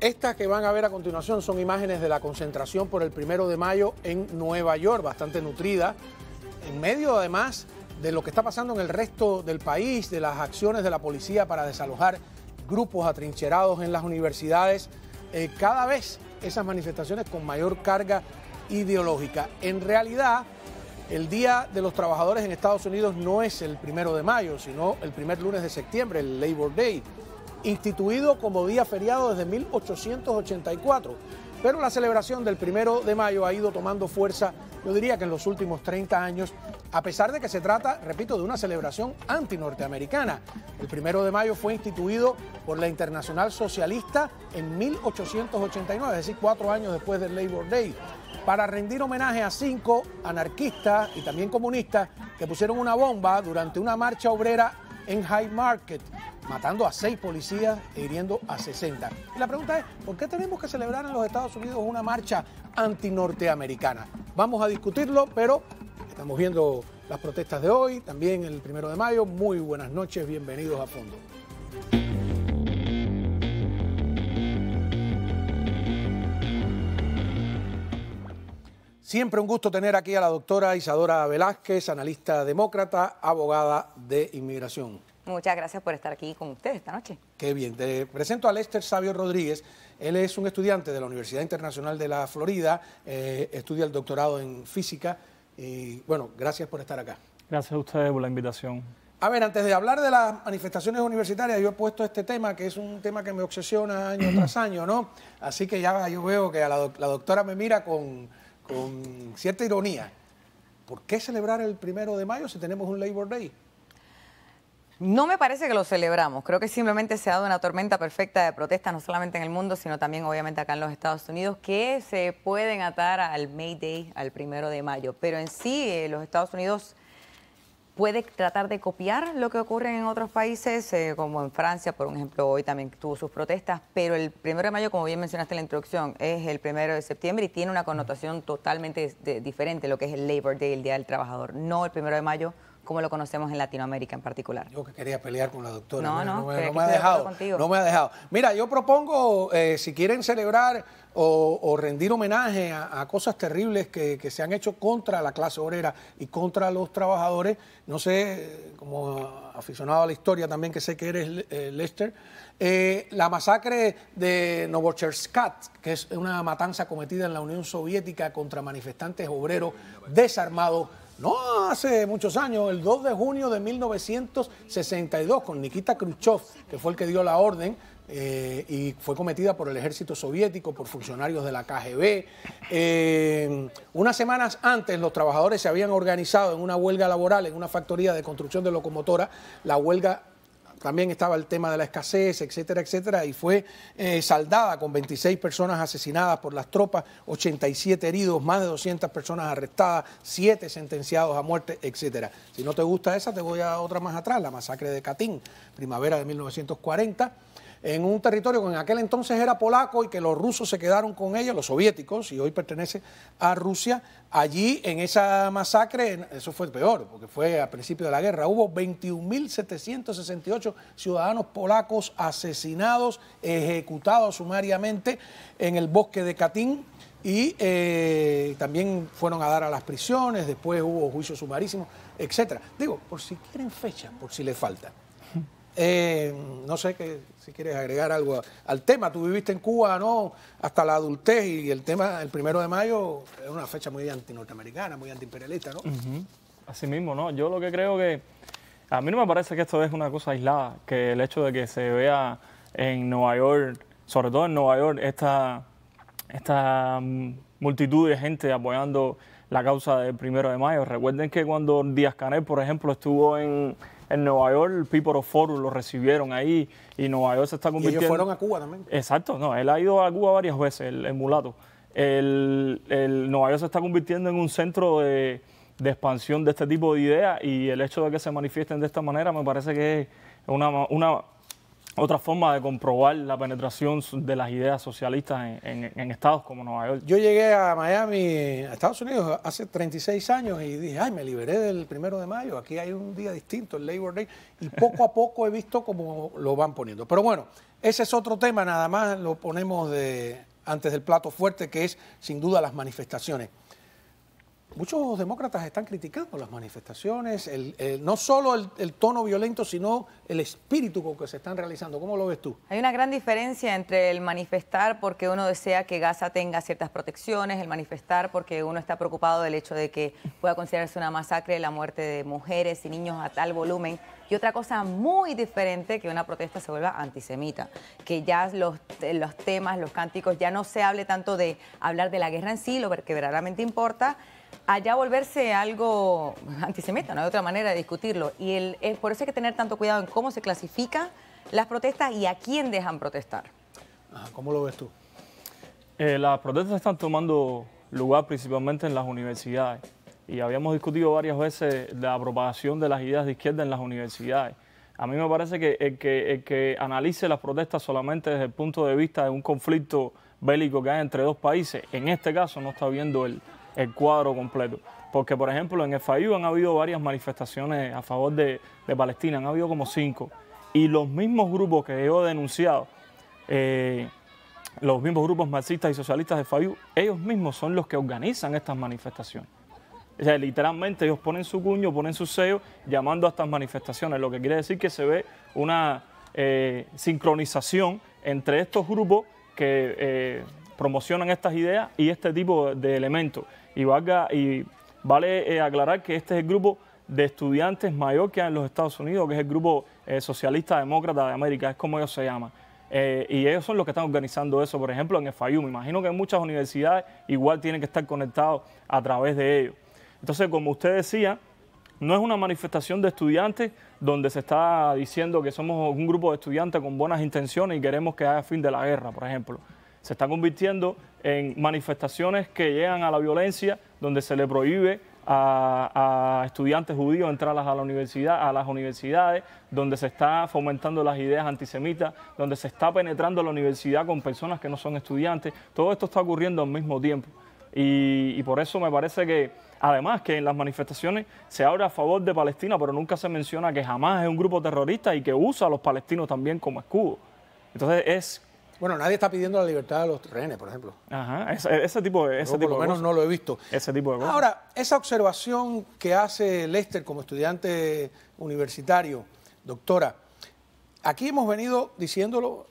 Estas que van a ver a continuación son imágenes de la concentración por el primero de mayo en Nueva York, bastante nutrida, en medio además de lo que está pasando en el resto del país, de las acciones de la policía para desalojar grupos atrincherados en las universidades, eh, cada vez esas manifestaciones con mayor carga ideológica. En realidad, el Día de los Trabajadores en Estados Unidos no es el primero de mayo, sino el primer lunes de septiembre, el Labor Day instituido como día feriado desde 1884. Pero la celebración del primero de mayo ha ido tomando fuerza, yo diría que en los últimos 30 años, a pesar de que se trata, repito, de una celebración antinorteamericana. El primero de mayo fue instituido por la Internacional Socialista en 1889, es decir, cuatro años después del Labor Day, para rendir homenaje a cinco anarquistas y también comunistas que pusieron una bomba durante una marcha obrera en High Market matando a seis policías e hiriendo a 60. Y la pregunta es, ¿por qué tenemos que celebrar en los Estados Unidos una marcha antinorteamericana? Vamos a discutirlo, pero estamos viendo las protestas de hoy, también el primero de mayo. Muy buenas noches, bienvenidos a fondo. Siempre un gusto tener aquí a la doctora Isadora Velázquez, analista demócrata, abogada de inmigración. Muchas gracias por estar aquí con ustedes esta noche. Qué bien. Te presento a Lester Sabio Rodríguez. Él es un estudiante de la Universidad Internacional de la Florida, eh, estudia el doctorado en física. Y bueno, gracias por estar acá. Gracias a ustedes por la invitación. A ver, antes de hablar de las manifestaciones universitarias, yo he puesto este tema, que es un tema que me obsesiona año tras año, ¿no? Así que ya yo veo que a la, doctora me mira con, con cierta ironía. ¿Por qué celebrar el primero de mayo si tenemos un Labor Day? No me parece que lo celebramos. Creo que simplemente se ha dado una tormenta perfecta de protestas, no solamente en el mundo, sino también obviamente acá en los Estados Unidos, que se pueden atar al May Day, al primero de mayo. Pero en sí, eh, los Estados Unidos puede tratar de copiar lo que ocurre en otros países, eh, como en Francia, por ejemplo, hoy también tuvo sus protestas, pero el primero de mayo, como bien mencionaste en la introducción, es el primero de septiembre y tiene una connotación totalmente diferente, lo que es el Labor Day, el Día del Trabajador. No el primero de mayo como lo conocemos en Latinoamérica en particular. Yo que quería pelear con la doctora. No, no, no me, ha dejado. No me ha dejado. Mira, yo propongo, eh, si quieren celebrar o, rendir homenaje a, cosas terribles que, se han hecho contra la clase obrera y contra los trabajadores, no sé, como aficionado a la historia también, que sé que eres eh, Lester, eh, la masacre de Novocherskat, que es una matanza cometida en la Unión Soviética contra manifestantes obreros desarmados no hace muchos años, el 2 de junio de 1962, con Nikita Khrushchev, que fue el que dio la orden, eh, y fue cometida por el ejército soviético, por funcionarios de la KGB. Eh, unas semanas antes, los trabajadores se habían organizado en una huelga laboral en una factoría de construcción de locomotora, la huelga también estaba el tema de la escasez, etcétera, etcétera, y fue eh, saldada con 26 personas asesinadas por las tropas, 87 heridos, más de 200 personas arrestadas, 7 sentenciados a muerte, etcétera. Si no te gusta esa, te voy a otra más atrás, la masacre de Catín, primavera de 1940 en un territorio que en aquel entonces era polaco y que los rusos se quedaron con ella, los soviéticos, y hoy pertenece a Rusia. Allí en esa masacre, eso fue peor, porque fue a principio de la guerra, hubo 21.768 ciudadanos polacos asesinados, ejecutados sumariamente en el bosque de Katyn y eh, también fueron a dar a las prisiones, después hubo juicios sumarísimos, etc. Digo, por si quieren fecha, por si les falta no sé que, si quieres agregar algo al tema. Tú viviste en Cuba, ¿no? Hasta la adultez y el tema, el primero de mayo, es una fecha muy antinorteamericana, muy antiimperialista, ¿no? Así mismo, ¿no? Yo lo que creo que. A mí no me parece que esto es una cosa aislada, que el hecho de que se vea en Nueva York, sobre todo en Nueva York, esta, esta multitud de gente apoyando la causa del primero de mayo. Recuerden que cuando Díaz Canel, por ejemplo, estuvo en en Nueva York, el of Forum lo recibieron ahí y Nueva York se está convirtiendo. Y ellos fueron a Cuba también. Exacto, no, él ha ido a Cuba varias veces, el, mulato. El, Nueva York se está convirtiendo en un centro de, expansión de este tipo de ideas y el hecho de que se manifiesten de esta manera me parece que es una, una otra forma de comprobar la penetración de las ideas socialistas en, estados como Nueva York. Yo llegué a Miami, a Estados Unidos, hace 36 años y dije, ay, me liberé del primero de mayo, aquí hay un día distinto, el Labor Day, y poco a poco he visto cómo lo van poniendo. Pero bueno, ese es otro tema, nada más lo ponemos de, antes del plato fuerte, que es sin duda las manifestaciones muchos demócratas están criticando las manifestaciones, no solo el, tono violento, sino el espíritu con que se están realizando. ¿Cómo lo ves tú? Hay una gran diferencia entre el manifestar porque uno desea que Gaza tenga ciertas protecciones, el manifestar porque uno está preocupado del hecho de que pueda considerarse una masacre la muerte de mujeres y niños a tal volumen. Y otra cosa muy diferente que una protesta se vuelva antisemita, que ya los, los temas, los cánticos, ya no se hable tanto de hablar de la guerra en sí, lo que verdaderamente importa, allá volverse algo antisemita, no hay otra manera de discutirlo. Y el, por eso hay que tener tanto cuidado en cómo se clasifican las protestas y a quién dejan protestar. ¿Cómo lo ves tú? Eh, las protestas están tomando lugar principalmente en las universidades. Y habíamos discutido varias veces la propagación de las ideas de izquierda en las universidades. A mí me parece que que, el que analice las protestas solamente desde el punto de vista de un conflicto bélico que hay entre dos países, en este caso no está viendo el, el cuadro completo. Porque, por ejemplo, en el han habido varias manifestaciones a favor de, Palestina, han habido como cinco. Y los mismos grupos que yo he denunciado, eh, los mismos grupos marxistas y socialistas de FAIU, ellos mismos son los que organizan estas manifestaciones. O sea, literalmente ellos ponen su cuño, ponen su sello, llamando a estas manifestaciones, lo que quiere decir que se ve una eh, sincronización entre estos grupos que eh, promocionan estas ideas y este tipo de elementos. Y, vale eh, aclarar que este es el grupo de estudiantes mayor que hay en los Estados Unidos, que es el grupo eh, socialista demócrata de América, es como ellos se llaman. Eh, y ellos son los que están organizando eso, por ejemplo, en el Me imagino que en muchas universidades igual tienen que estar conectados a través de ellos. Entonces, como usted decía, no es una manifestación de estudiantes donde se está diciendo que somos un grupo de estudiantes con buenas intenciones y queremos que haya fin de la guerra, por ejemplo se está convirtiendo en manifestaciones que llegan a la violencia, donde se le prohíbe a, estudiantes judíos entrar a, la universidad, a las universidades, donde se está fomentando las ideas antisemitas, donde se está penetrando la universidad con personas que no son estudiantes. Todo esto está ocurriendo al mismo tiempo. Y, y por eso me parece que, además, que en las manifestaciones se habla a favor de Palestina, pero nunca se menciona que jamás es un grupo terrorista y que usa a los palestinos también como escudo. Entonces es bueno, nadie está pidiendo la libertad de los rehenes, por ejemplo. Ajá, ese, tipo ese Por lo menos no lo he visto. Ese tipo de Ahora, esa observación que hace Lester como estudiante universitario, doctora, aquí hemos venido diciéndolo,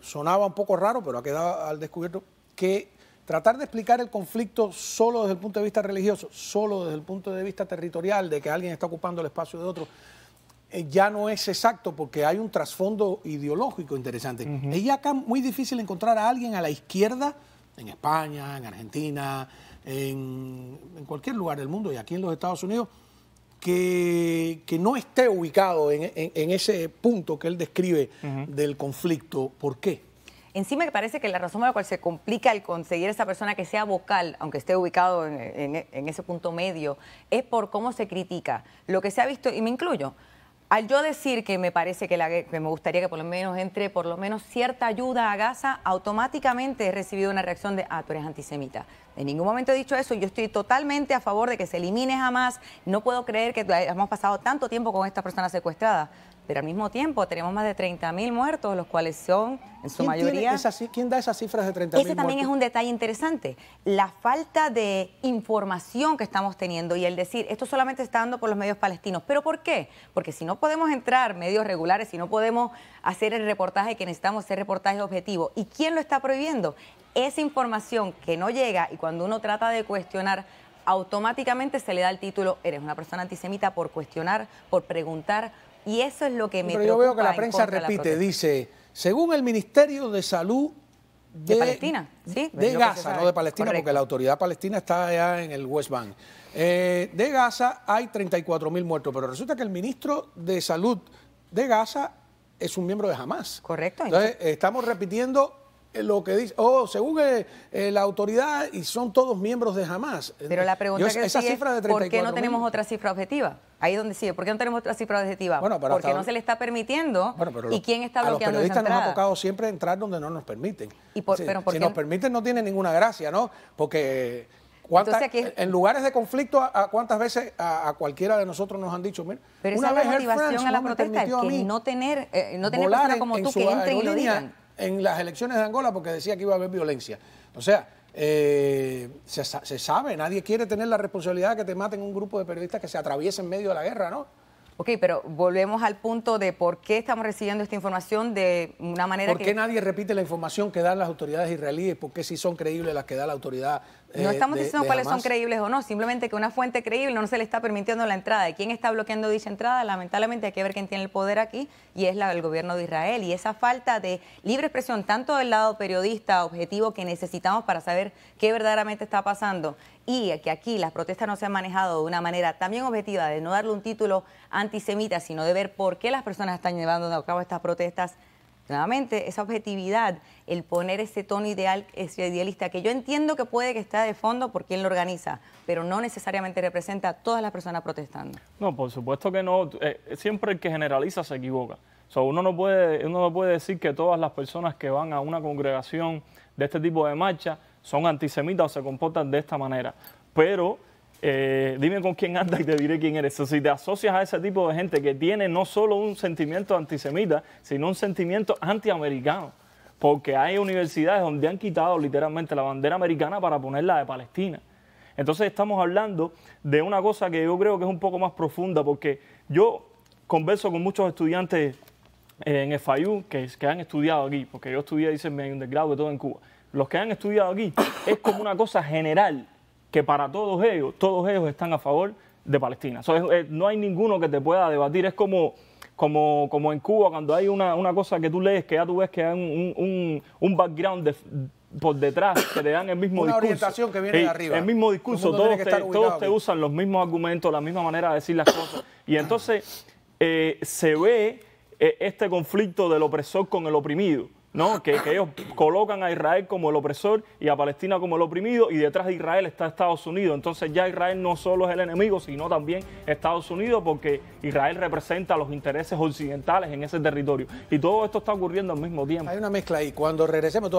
sonaba un poco raro, pero ha quedado al descubierto, que tratar de explicar el conflicto solo desde el punto de vista religioso, solo desde el punto de vista territorial, de que alguien está ocupando el espacio de otro, eh, ya no es exacto porque hay un trasfondo ideológico interesante. Es ya acá muy difícil encontrar a alguien a la izquierda en España, en Argentina, en, cualquier lugar del mundo y aquí en los Estados Unidos que, no esté ubicado en, ese punto que él describe del conflicto. ¿Por qué? Encima me parece que la razón por la cual se complica el conseguir esa persona que sea vocal, aunque esté ubicado en, ese punto medio, es por cómo se critica. Lo que se ha visto, y me incluyo, al yo decir que me parece que, me gustaría que por lo menos entre por lo menos cierta ayuda a Gaza, automáticamente he recibido una reacción de, ah, tú eres antisemita. En ningún momento he dicho eso, yo estoy totalmente a favor de que se elimine jamás, no puedo creer que hemos pasado tanto tiempo con esta persona secuestrada. Pero al mismo tiempo tenemos más de 30.000 muertos, los cuales son en su mayoría... ¿Quién da esas cifras de 30.000 muertos? Ese también es un detalle interesante. La falta de información que estamos teniendo y el decir, esto solamente está dando por los medios palestinos. ¿Pero por qué? Porque si no podemos entrar medios regulares, si no podemos hacer el reportaje que necesitamos, hacer reportaje objetivo. ¿Y quién lo está prohibiendo? Esa información que no llega y cuando uno trata de cuestionar automáticamente se le da el título, eres una persona antisemita por cuestionar, por preguntar, y eso es lo que me preocupa. Pero yo veo que la prensa repite, dice, según el Ministerio de Salud de, Palestina, De Gaza, no de Palestina, porque la autoridad palestina está allá en el West Bank. Eh, de Gaza hay 34 mil muertos, pero resulta que el ministro de Salud de Gaza es un miembro de Hamas. Correcto. Entonces, estamos repitiendo eh, lo que dice, oh, según eh, eh, la autoridad, y son todos miembros de jamás Pero la pregunta es esa cifra de 34, ¿por qué no tenemos otra cifra objetiva? Ahí es donde sigue, ¿por qué no tenemos otra cifra objetiva? Bueno, Porque no se le está permitiendo, ¿y quién está bloqueando A los periodistas nos ha tocado siempre entrar donde no nos permiten. Y si, nos permiten no tiene ninguna gracia, ¿no? Porque... En lugares de conflicto, a, cuántas veces a, cualquiera de nosotros nos han dicho, mira, una motivación a la protesta, el que no tener, no tener personas como tú que entren y lo digan en las elecciones de Angola porque decía que iba a haber violencia. O sea, eh, se, sabe, nadie quiere tener la responsabilidad de que te maten un grupo de periodistas que se atraviesen en medio de la guerra, ¿no? Ok, pero volvemos al punto de por qué estamos recibiendo esta información de una manera ¿Por que... qué nadie repite la información que dan las autoridades israelíes? ¿Por qué si son creíbles las que da la autoridad eh, No estamos diciendo cuáles son creíbles o no, simplemente que una fuente creíble no se le está permitiendo la entrada. ¿Y quién está bloqueando dicha entrada? Lamentablemente hay que ver quién tiene el poder aquí y es la, el gobierno de Israel. Y esa falta de libre expresión, tanto del lado periodista, objetivo que necesitamos para saber qué verdaderamente está pasando y que aquí las protestas no se han manejado de una manera también objetiva, de no darle un título antes antisemita, sino de ver por qué las personas están llevando a cabo estas protestas. Nuevamente, esa objetividad, el poner ese tono ideal, idealista, que yo entiendo que puede que esté de fondo por quien lo organiza, pero no necesariamente representa a todas las personas protestando. No, por supuesto que no. Eh, siempre el que generaliza se equivoca. uno, no puede, uno no puede decir que todas las personas que van a una congregación de este tipo de marcha son antisemitas o se comportan de esta manera. Pero eh, dime con quién andas y te diré quién eres. si te asocias a ese tipo de gente que tiene no solo un sentimiento antisemita, sino un sentimiento antiamericano. Porque hay universidades donde han quitado literalmente la bandera americana para ponerla de Palestina. Entonces estamos hablando de una cosa que yo creo que es un poco más profunda, porque yo converso con muchos estudiantes eh, en FIU que, que han estudiado aquí, porque yo estudié, dice, mi undergrad de todo en Cuba. Los que han estudiado aquí es como una cosa general que para todos ellos, todos ellos están a favor de Palestina. no hay ninguno que te pueda debatir. Es como, como, como en Cuba, cuando hay una, cosa que tú lees, que ya tú ves que hay un, background por detrás que te dan el mismo Una orientación que viene de arriba. El mismo discurso, todos, te, todos te, usan los mismos argumentos, la misma manera de decir las cosas. Y entonces eh, se ve eh, este conflicto del opresor con el oprimido. ¿no? Que, ellos colocan a Israel como el opresor y a Palestina como el oprimido y detrás de Israel está Estados Unidos. Entonces ya Israel no solo es el enemigo, sino también Estados Unidos porque Israel representa los intereses occidentales en ese territorio. Y todo esto está ocurriendo al mismo tiempo. Hay una mezcla ahí, Cuando regresemos,